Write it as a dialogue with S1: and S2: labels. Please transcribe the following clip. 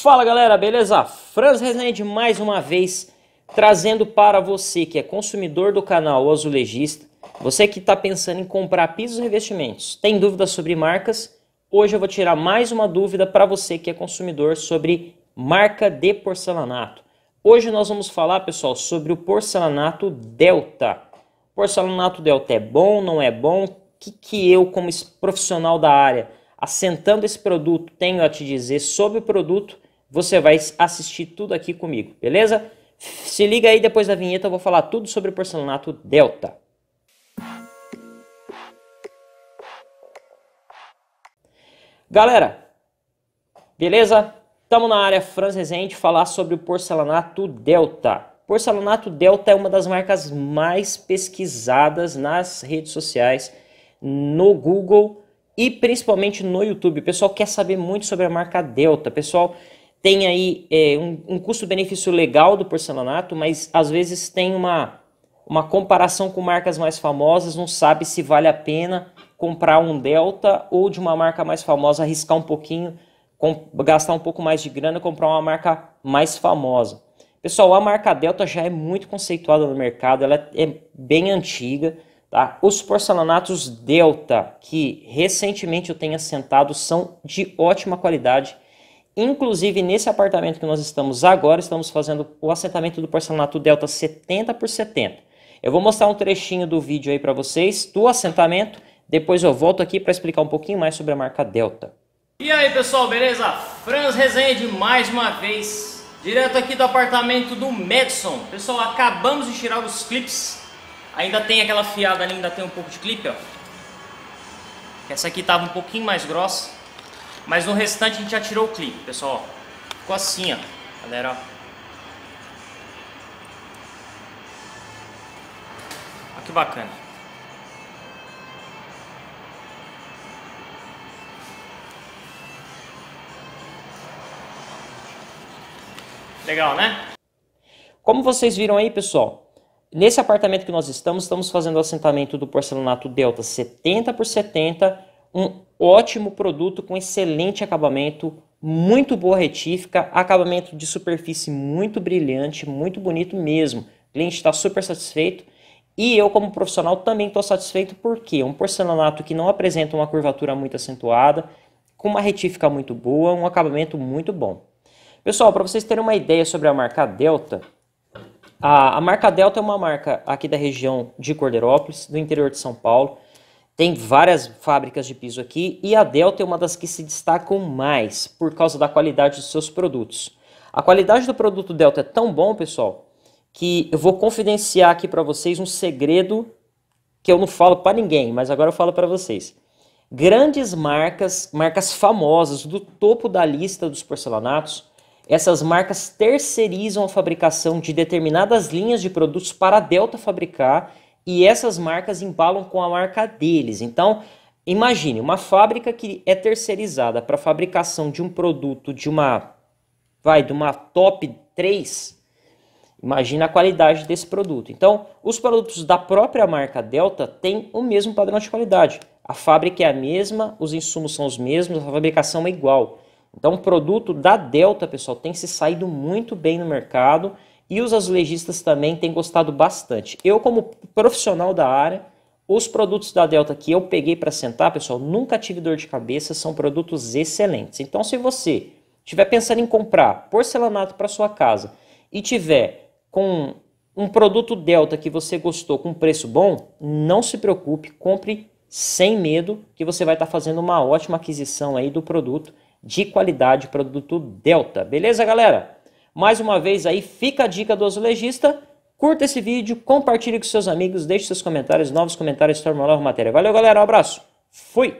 S1: Fala galera, beleza? Franz Resende mais uma vez trazendo para você que é consumidor do canal O Azulejista, você que está pensando em comprar pisos e revestimentos, tem dúvidas sobre marcas? Hoje eu vou tirar mais uma dúvida para você que é consumidor sobre marca de porcelanato. Hoje nós vamos falar, pessoal, sobre o porcelanato Delta. Porcelanato Delta é bom, não é bom? O que, que eu, como profissional da área, assentando esse produto, tenho a te dizer sobre o produto você vai assistir tudo aqui comigo, beleza? Se liga aí depois da vinheta, eu vou falar tudo sobre o porcelanato delta. Galera, beleza? Estamos na área Franz Resende falar sobre o porcelanato delta. Porcelanato delta é uma das marcas mais pesquisadas nas redes sociais, no Google e principalmente no YouTube. O pessoal quer saber muito sobre a marca delta. pessoal tem aí é, um, um custo-benefício legal do porcelanato, mas às vezes tem uma, uma comparação com marcas mais famosas, não sabe se vale a pena comprar um Delta ou de uma marca mais famosa, arriscar um pouquinho, com, gastar um pouco mais de grana, comprar uma marca mais famosa. Pessoal, a marca Delta já é muito conceituada no mercado, ela é, é bem antiga. Tá? Os porcelanatos Delta, que recentemente eu tenho assentado, são de ótima qualidade Inclusive, nesse apartamento que nós estamos agora, estamos fazendo o assentamento do porcelanato Delta 70 por 70. Eu vou mostrar um trechinho do vídeo aí para vocês, do assentamento, depois eu volto aqui para explicar um pouquinho mais sobre a marca Delta. E aí pessoal, beleza? Franz Rezende mais uma vez, direto aqui do apartamento do Madison. Pessoal, acabamos de tirar os clipes, ainda tem aquela fiada ali, ainda tem um pouco de clipe, ó. Essa aqui tava um pouquinho mais grossa. Mas no restante a gente já tirou o clipe, pessoal. Ficou assim, ó. Galera, Olha que bacana. Legal, né? Como vocês viram aí, pessoal, Nesse apartamento que nós estamos, estamos fazendo o assentamento do porcelanato delta 70 por 70 um ótimo produto com excelente acabamento, muito boa retífica, acabamento de superfície muito brilhante, muito bonito mesmo. O cliente está super satisfeito e eu, como profissional, também estou satisfeito porque é um porcelanato que não apresenta uma curvatura muito acentuada, com uma retífica muito boa, um acabamento muito bom. Pessoal, para vocês terem uma ideia sobre a marca Delta, a, a marca Delta é uma marca aqui da região de Cordeirópolis, do interior de São Paulo. Tem várias fábricas de piso aqui e a Delta é uma das que se destacam mais por causa da qualidade dos seus produtos. A qualidade do produto Delta é tão bom, pessoal, que eu vou confidenciar aqui para vocês um segredo que eu não falo para ninguém, mas agora eu falo para vocês. Grandes marcas, marcas famosas do topo da lista dos porcelanatos, essas marcas terceirizam a fabricação de determinadas linhas de produtos para a Delta fabricar e essas marcas embalam com a marca deles. Então, imagine uma fábrica que é terceirizada para fabricação de um produto de uma vai de uma top 3. Imagina a qualidade desse produto. Então, os produtos da própria marca Delta têm o mesmo padrão de qualidade. A fábrica é a mesma, os insumos são os mesmos, a fabricação é igual. Então, o produto da Delta, pessoal, tem se saído muito bem no mercado e os azulejistas também têm gostado bastante. Eu, como profissional da área, os produtos da Delta que eu peguei para sentar, pessoal, nunca tive dor de cabeça, são produtos excelentes. Então, se você estiver pensando em comprar porcelanato para sua casa e tiver com um produto Delta que você gostou com preço bom, não se preocupe, compre sem medo que você vai estar tá fazendo uma ótima aquisição aí do produto de qualidade, produto Delta. Beleza, galera? Mais uma vez aí, fica a dica do azulejista. Curta esse vídeo, compartilhe com seus amigos, deixe seus comentários, novos comentários, torna uma nova matéria. Valeu, galera, um abraço. Fui!